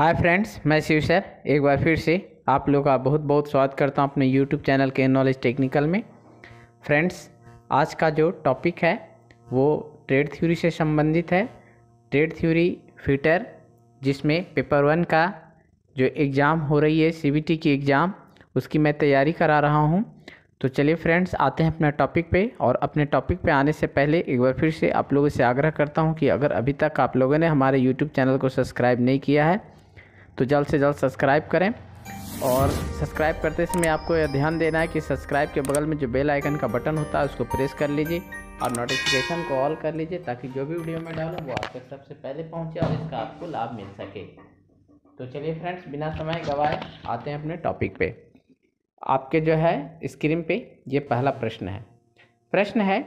hi friends मैं Shiv sir एक बार फिर से आप लोग का बहुत बहुत स्वागत करता हूं अपने यूट्यूब चैनल के नॉलेज टेक्निकल में फ्रेंड्स आज का जो टॉपिक है वो ट्रेड थ्योरी से संबंधित है ट्रेड थ्योरी फ्यूटर जिसमें पेपर वन का जो एग्ज़ाम हो रही है सीबीटी की एग्ज़ाम उसकी मैं तैयारी करा रहा हूँ तो चलिए फ्रेंड्स आते हैं अपने टॉपिक पे और अपने टॉपिक पे आने से पहले एक बार फिर से आप लोगों से आग्रह करता हूँ कि अगर अभी तक आप लोगों ने हमारे यूट्यूब चैनल को सब्सक्राइब नहीं किया है तो जल्द से जल्द सब्सक्राइब करें और सब्सक्राइब करते समय आपको यह ध्यान देना है कि सब्सक्राइब के बगल में जो बेल आइकन का बटन होता है उसको प्रेस कर लीजिए और नोटिफिकेशन को ऑल कर लीजिए ताकि जो भी वीडियो मैं डालूँ वो आप तक सबसे पहले पहुँचे और इसका आपको लाभ मिल सके तो चलिए फ्रेंड्स बिना समय गवाए आते हैं अपने टॉपिक पे आपके जो है स्क्रीन पे ये पहला प्रश्न है प्रश्न है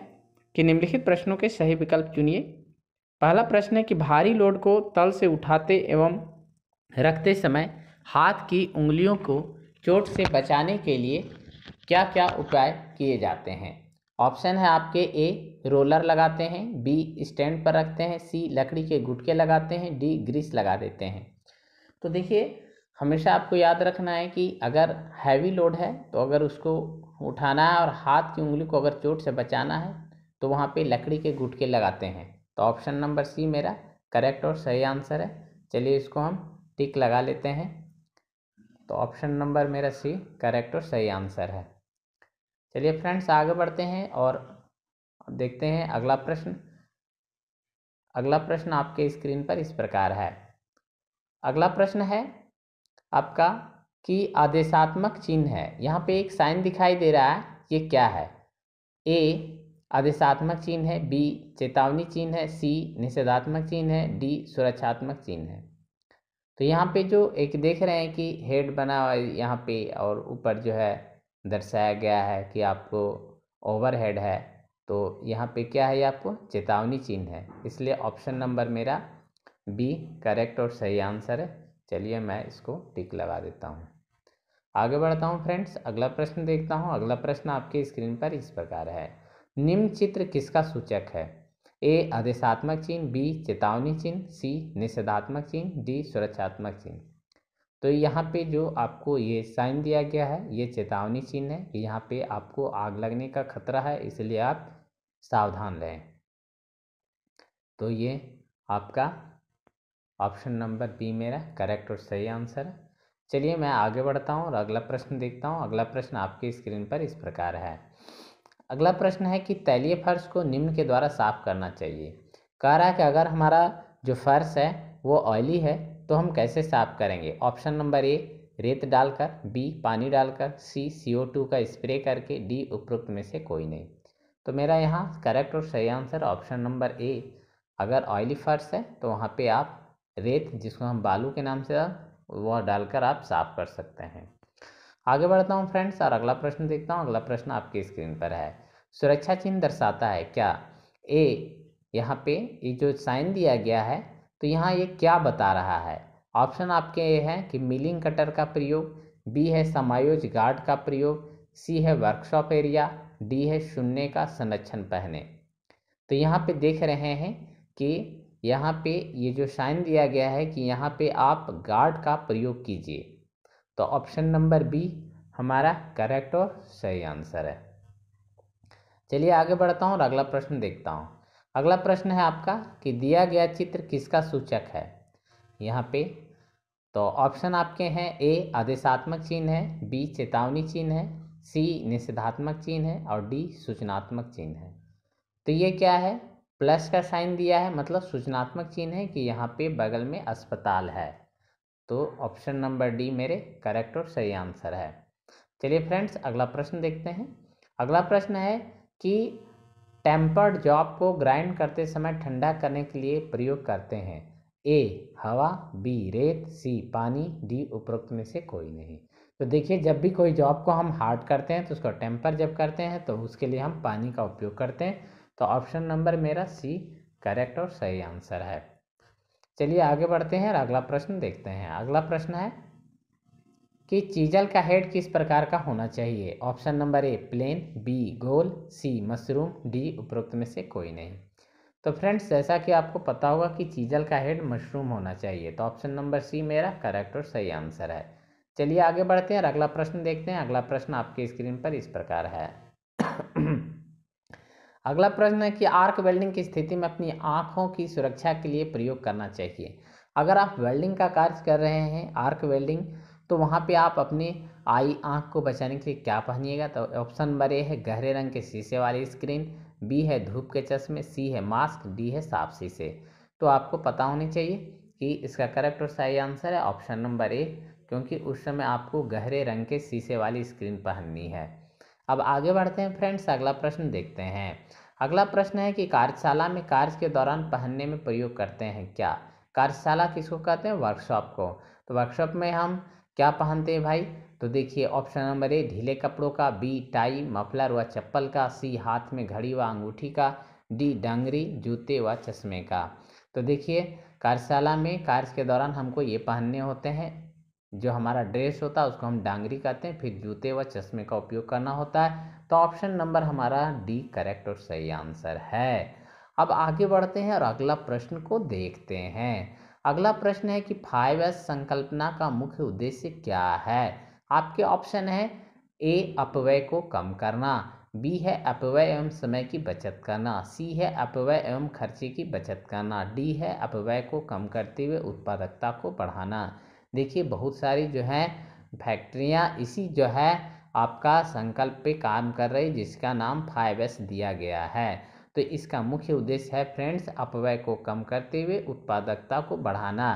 कि निम्नलिखित प्रश्नों के सही विकल्प चुनिए पहला प्रश्न है कि भारी लोड को तल से उठाते एवं रखते समय हाथ की उंगलियों को चोट से बचाने के लिए क्या क्या उपाय किए जाते हैं ऑप्शन है आपके ए रोलर लगाते हैं बी स्टैंड पर रखते हैं सी लकड़ी के गुटके लगाते हैं डी ग्रीस लगा देते हैं तो देखिए हमेशा आपको याद रखना है कि अगर हैवी लोड है तो अगर उसको उठाना है और हाथ की उंगली को अगर चोट से बचाना है तो वहाँ पे लकड़ी के गुटके लगाते हैं तो ऑप्शन नंबर सी मेरा करेक्ट और सही आंसर है चलिए इसको हम टिक लगा लेते हैं तो ऑप्शन नंबर मेरा सी करेक्ट और सही आंसर है चलिए फ्रेंड्स आगे बढ़ते हैं और देखते हैं अगला प्रश्न अगला प्रश्न आपके स्क्रीन पर इस प्रकार है अगला प्रश्न है आपका कि आदेशात्मक चिन्ह है यहाँ पे एक साइन दिखाई दे रहा है ये क्या है ए आदेशात्मक चिन्ह है बी चेतावनी चिन्ह है सी निषेधात्मक चिन्ह है डी सुरक्षात्मक चिन्ह है तो यहाँ पे जो एक देख रहे हैं कि हेड बना हुआ यहाँ पे और ऊपर जो है दर्शाया गया है कि आपको ओवर हेड है तो यहाँ पे क्या है ये आपको चेतावनी चिन्ह है इसलिए ऑप्शन नंबर मेरा बी करेक्ट और सही आंसर है चलिए मैं इसको टिक लगा देता हूँ आगे बढ़ता हूँ फ्रेंड्स अगला प्रश्न देखता हूँ अगला प्रश्न आपके स्क्रीन पर इस प्रकार है निम्न चित्र किसका सूचक है ए आदेशात्मक चिन्ह बी चेतावनी चिन्ह सी निषेधात्मक चिन्ह डी सुरक्षात्मक चिन्ह तो यहाँ पे जो आपको ये साइन दिया गया है ये चेतावनी चिन्ह है यहाँ पे आपको आग लगने का खतरा है इसलिए आप सावधान रहें तो ये आपका ऑप्शन नंबर बी मेरा करेक्ट और सही आंसर है चलिए मैं आगे बढ़ता हूँ और अगला प्रश्न देखता हूँ अगला प्रश्न आपके स्क्रीन पर इस प्रकार है अगला प्रश्न है कि तैलीय फर्श को निम्न के द्वारा साफ करना चाहिए कह रहा है कि अगर हमारा जो फर्श है वो ऑयली है तो हम कैसे साफ करेंगे ऑप्शन नंबर ए रेत डालकर बी पानी डालकर सी टू का स्प्रे करके डी उपरोक्त में से कोई नहीं तो मेरा यहाँ करेक्ट और सही आंसर ऑप्शन नंबर ए अगर ऑयली फर्श है तो वहाँ पे आप रेत जिसको हम बालू के नाम से वह डालकर आप साफ कर सकते हैं आगे बढ़ता हूँ फ्रेंड्स और अगला प्रश्न देखता हूँ अगला प्रश्न आपकी स्क्रीन पर है सुरक्षा चिन्ह दर्शाता है क्या ए यहाँ पे ये जो साइन दिया गया है तो यहाँ ये क्या बता रहा है ऑप्शन आपके ये हैं कि मिलिंग कटर का प्रयोग बी है समायोज गार्ड का प्रयोग सी है वर्कशॉप एरिया डी है शून्य का संरक्षण पहने तो यहाँ पे देख रहे हैं कि यहाँ पे ये जो साइन दिया गया है कि यहाँ पे आप गार्ड का प्रयोग कीजिए तो ऑप्शन नंबर बी हमारा करेक्ट और सही आंसर है चलिए आगे बढ़ता हूँ और अगला प्रश्न देखता हूँ अगला प्रश्न है आपका कि दिया गया चित्र किसका सूचक है यहाँ पे तो ऑप्शन आपके हैं ए आदेशात्मक चिन्ह है बी चेतावनी चिन्ह है सी निषेधात्मक चिन्ह है और डी सूचनात्मक चिन्ह है तो ये क्या है प्लस का साइन दिया है मतलब सूचनात्मक चिन्ह है कि यहाँ पे बगल में अस्पताल है तो ऑप्शन नंबर डी मेरे करेक्ट और सही आंसर है चलिए फ्रेंड्स अगला प्रश्न देखते हैं अगला प्रश्न है कि टेम्पर्ड जॉब को ग्राइंड करते समय ठंडा करने के लिए प्रयोग करते हैं ए हवा बी रेत सी पानी डी उपरोक्त में से कोई नहीं तो देखिए जब भी कोई जॉब को हम हार्ड करते हैं तो उसका टेम्पर जब करते हैं तो उसके लिए हम पानी का उपयोग करते हैं तो ऑप्शन नंबर मेरा सी करेक्ट और सही आंसर है चलिए आगे बढ़ते हैं और अगला प्रश्न देखते हैं अगला प्रश्न है कि चीजल का हेड किस प्रकार का होना चाहिए option number A plane B गोल सी मशरूम डी उपरोक्त में से कोई नहीं तो फ्रेंड्स जैसा कि आपको पता होगा कि चीजल का हेड मशरूम होना चाहिए तो ऑप्शन नंबर सी मेरा करेक्ट और सही आंसर है चलिए आगे बढ़ते हैं और अगला प्रश्न देखते हैं अगला प्रश्न आपके स्क्रीन पर इस प्रकार है अगला प्रश्न है कि आर्क वेल्डिंग की स्थिति में अपनी आँखों की सुरक्षा के लिए प्रयोग करना चाहिए अगर आप वेल्डिंग का कार्य कर रहे हैं आर्क वेल्डिंग तो वहाँ पे आप अपने आई आँख को बचाने के लिए क्या पहनिएगा तो ऑप्शन नंबर ए है गहरे रंग के शीशे वाली स्क्रीन बी है धूप के चश्मे सी है मास्क डी है साफ शीशे तो आपको पता होनी चाहिए कि इसका करेक्ट और सही आंसर है ऑप्शन नंबर ए क्योंकि उस समय आपको गहरे रंग के शीशे वाली स्क्रीन पहननी है अब आगे बढ़ते हैं फ्रेंड्स अगला प्रश्न देखते हैं अगला प्रश्न है कि कार्यशाला में कार्य के दौरान पहनने में प्रयोग करते हैं क्या कार्यशाला किसको कहते हैं वर्कशॉप को तो वर्कशॉप में हम क्या पहनते हैं भाई तो देखिए ऑप्शन नंबर ए ढीले कपड़ों का बी टाई मफलर व चप्पल का सी हाथ में घड़ी व अंगूठी का डी डंगरी जूते व चश्मे का तो देखिए कार्यशाला में कार्य के दौरान हमको ये पहनने होते हैं जो हमारा ड्रेस होता है उसको हम डांगरी कहते हैं फिर जूते व चश्मे का उपयोग करना होता है तो ऑप्शन नंबर हमारा डी करेक्ट और सही आंसर है अब आगे बढ़ते हैं और अगला प्रश्न को देखते हैं अगला प्रश्न है कि फाइव एस संकल्पना का मुख्य उद्देश्य क्या है आपके ऑप्शन है ए अपव्यय को कम करना बी है अपव्यय एवं समय की बचत करना सी है अपव्यय एवं खर्चे की बचत करना डी है अपव्यय को कम करते हुए उत्पादकता को बढ़ाना देखिए बहुत सारी जो है फैक्ट्रियाँ इसी जो है आपका संकल्प पे काम कर रही जिसका नाम फाइव एस दिया गया है तो इसका मुख्य उद्देश्य है फ्रेंड्स अपव्यय को कम करते हुए उत्पादकता को बढ़ाना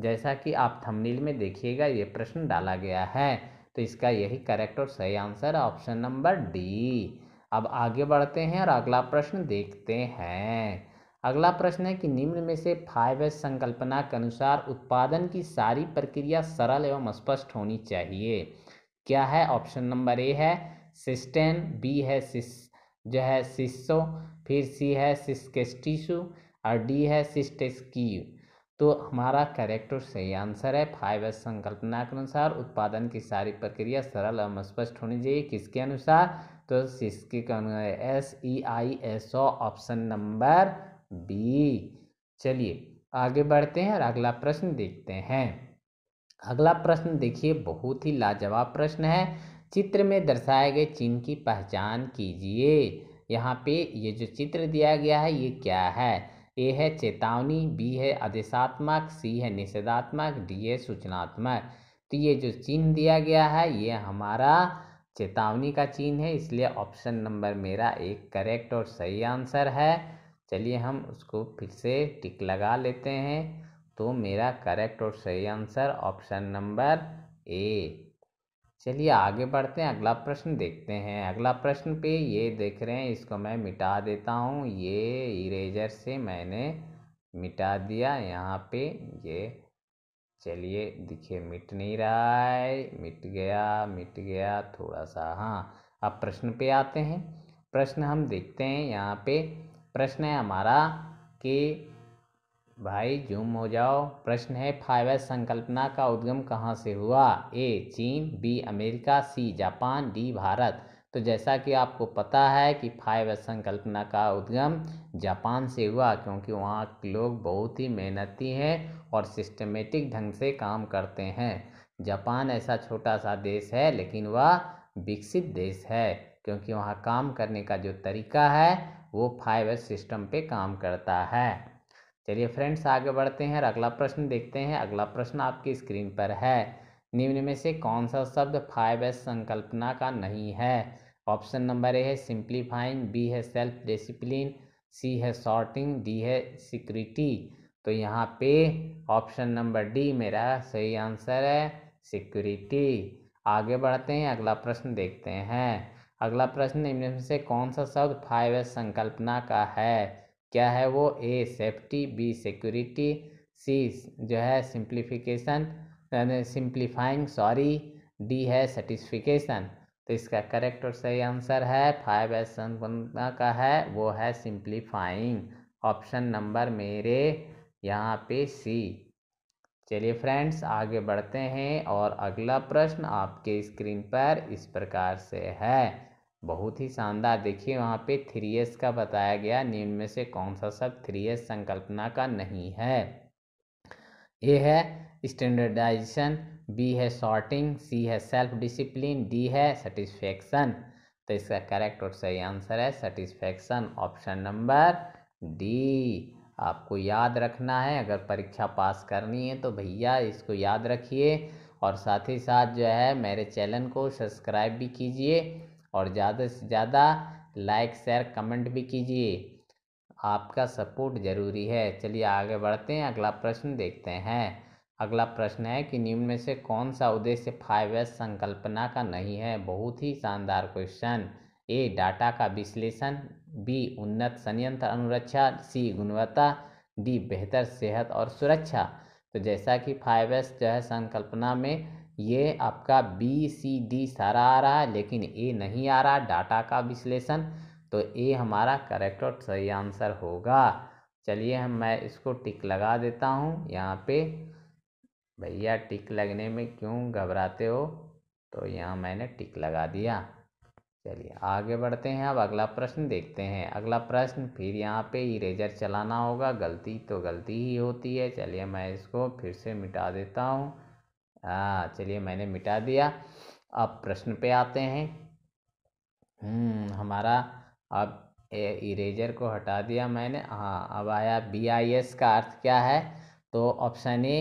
जैसा कि आप थंबनेल में देखिएगा ये प्रश्न डाला गया है तो इसका यही करेक्ट और सही आंसर ऑप्शन नंबर डी अब आगे बढ़ते हैं और अगला प्रश्न देखते हैं अगला प्रश्न है कि निम्न में से फाइव एस संकल्पना के अनुसार उत्पादन की सारी प्रक्रिया सरल एवं स्पष्ट होनी चाहिए क्या है ऑप्शन नंबर ए है सिस्टेन बी है सिस जो है सिस्सो फिर सी है सिस्केस्टिशू और डी है सिस्टेस्की तो हमारा करेक्ट और सही आंसर है फाइव एस संकल्पना के अनुसार उत्पादन की सारी प्रक्रिया सरल एवं स्पष्ट होनी चाहिए किसके अनुसार तो सिस्के S E I S O option number B चलिए आगे बढ़ते हैं और अगला प्रश्न देखते हैं अगला प्रश्न देखिए बहुत ही लाजवाब प्रश्न है चित्र में दर्शाए गए चिन्ह की पहचान कीजिए यहाँ पे ये जो चित्र दिया गया है ये क्या है ए है चेतावनी बी है आदेशात्मक सी है निषेधात्मक डी है सूचनात्मक तो ये जो चिन्ह दिया गया है ये हमारा चेतावनी का चिन्ह है इसलिए ऑप्शन नंबर मेरा एक करेक्ट और सही आंसर है चलिए हम उसको फिर से टिक लगा लेते हैं तो मेरा करेक्ट और सही आंसर ऑप्शन नंबर ए चलिए आगे बढ़ते हैं अगला प्रश्न देखते हैं अगला प्रश्न पे ये देख रहे हैं इसको मैं मिटा देता हूँ ये इरेजर से मैंने मिटा दिया यहाँ पे ये चलिए देखिए मिट नहीं रहा है मिट गया मिट गया थोड़ा सा हाँ अब प्रश्न पे आते हैं प्रश्न हम देखते हैं यहाँ पे प्रश्न है हमारा कि भाई जूम हो जाओ प्रश्न है फाइव संकल्पना का उद्गम कहाँ से हुआ ए चीन B America C Japan D भारत तो जैसा कि आपको पता है कि फाइव संकल्पना का उद्गम जापान से हुआ क्योंकि वहाँ के लोग बहुत ही मेहनती हैं और सिस्टमेटिक ढंग से काम करते हैं जापान ऐसा छोटा सा देश है लेकिन वह विकसित देश है क्योंकि वहाँ काम करने का जो तरीका है वो फाइव एस सिस्टम पे काम करता है चलिए फ्रेंड्स आगे बढ़ते हैं और अगला प्रश्न देखते हैं अगला प्रश्न आपकी स्क्रीन पर है निम्न में से कौन सा शब्द फाइव एस संकल्पना का नहीं है ऑप्शन नंबर ए है सिंप्लीफाइंग बी है सेल्फ डिसिप्लिन सी है सॉर्टिंग डी है सिक्योरिटी तो यहाँ पे ऑप्शन नंबर डी मेरा सही आंसर है सिक्योरिटी आगे बढ़ते हैं अगला प्रश्न देखते हैं अगला प्रश्न निम्न में से कौन सा शब्द फाइव एस संकल्पना का है क्या है वो A safety B security C जो है सिंप्लीफिकेशन सिंप्लीफाइंग सॉरी डी है सेटिस्फिकेशन तो इसका करेक्ट और सही आंसर है फाइव एस संकल्पना का है वो है सिंप्लीफाइंग ऑप्शन नंबर मेरे यहाँ पे सी चलिए फ्रेंड्स आगे बढ़ते हैं और अगला प्रश्न आपके स्क्रीन पर इस प्रकार से है बहुत ही शानदार देखिए वहाँ पे थ्री एस का बताया गया निम्न में से कौन सा शब्द थ्री एस संकल्पना का नहीं है ए है स्टैंडर्डाइजेशन बी है शॉर्टिंग सी है सेल्फ डिसिप्लिन डी है सेटिस्फेक्शन तो इसका करेक्ट और सही आंसर है सेटिस्फेक्शन ऑप्शन नंबर डी आपको याद रखना है अगर परीक्षा पास करनी है तो भैया इसको याद रखिए और साथ ही साथ जो है मेरे चैनल को सब्सक्राइब भी कीजिए और ज़्यादा से ज़्यादा लाइक शेयर कमेंट भी कीजिए आपका सपोर्ट ज़रूरी है चलिए आगे बढ़ते हैं अगला प्रश्न देखते हैं अगला प्रश्न है कि निम्न में से कौन सा उद्देश्य फाइव एस संकल्पना का नहीं है बहुत ही शानदार क्वेश्चन ए डाटा का विश्लेषण बी उन्नत संयंत्र अनुरक्षा सी गुणवत्ता डी बेहतर सेहत और सुरक्षा तो जैसा कि फाइव एस जो है संकल्पना में ये आपका बी सी डी सारा आ रहा है लेकिन ए नहीं आ रहा डाटा का विश्लेषण तो ए हमारा करेक्ट और सही आंसर होगा चलिए हम मैं इसको टिक लगा देता हूँ यहाँ पे भैया टिक लगने में क्यों घबराते हो तो यहाँ मैंने टिक लगा दिया चलिए आगे बढ़ते हैं अब अगला प्रश्न देखते हैं अगला प्रश्न फिर यहाँ पे इरेजर चलाना होगा गलती तो गलती ही होती है चलिए मैं इसको फिर से मिटा देता हूँ हाँ चलिए मैंने मिटा दिया अब प्रश्न पे आते हैं हम्म, हमारा अब इरेजर को हटा दिया मैंने हाँ अब आया बी आई एस का अर्थ क्या है तो option A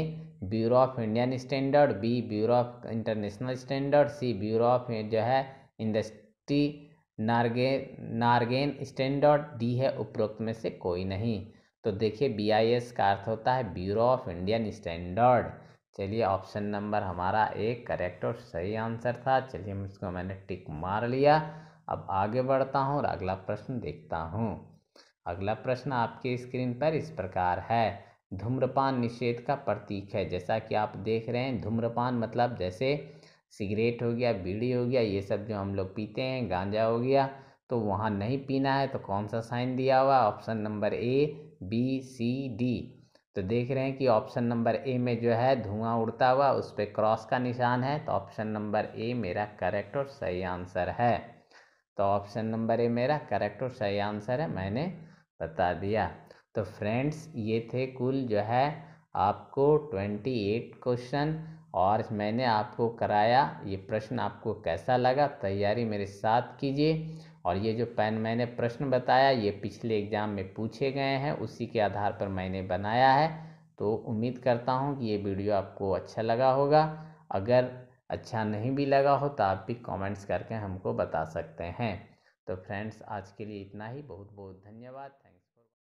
bureau of Indian standard B bureau of international standard C bureau of जो है इंडस्ट्री नारगे नारगेन स्टैंडर्ड डी है उपरोक्त में से कोई नहीं तो देखिए बी आई एस का अर्थ होता है ब्यूरो ऑफ इंडियन स्टैंडर्ड चलिए ऑप्शन नंबर हमारा एक करेक्ट और सही आंसर था चलिए इसको मैंने टिक मार लिया अब आगे बढ़ता हूँ और अगला प्रश्न देखता हूँ अगला प्रश्न आपके स्क्रीन पर इस प्रकार है धूम्रपान निषेध का प्रतीक है जैसा कि आप देख रहे हैं धूम्रपान मतलब जैसे सिगरेट हो गया बीड़ी हो गया ये सब जो हम लोग पीते हैं गांजा हो गया तो वहाँ नहीं पीना है तो कौन सा साइन दिया हुआ option number A B C D तो देख रहे हैं कि ऑप्शन नंबर ए में जो है धुआं उड़ता हुआ उस पर क्रॉस का निशान है तो ऑप्शन नंबर ए मेरा करेक्ट और सही आंसर है तो ऑप्शन नंबर ए मेरा करेक्ट और सही आंसर है मैंने बता दिया तो फ्रेंड्स ये थे कुल जो है आपको ट्वेंटी एट क्वेश्चन और मैंने आपको कराया ये प्रश्न आपको कैसा लगा तैयारी मेरे साथ कीजिए और ये जो पेन मैंने प्रश्न बताया ये पिछले एग्ज़ाम में पूछे गए हैं उसी के आधार पर मैंने बनाया है तो उम्मीद करता हूँ कि ये वीडियो आपको अच्छा लगा होगा अगर अच्छा नहीं भी लगा हो तो आप भी कमेंट्स करके हमको बता सकते हैं तो फ्रेंड्स आज के लिए इतना ही बहुत बहुत धन्यवाद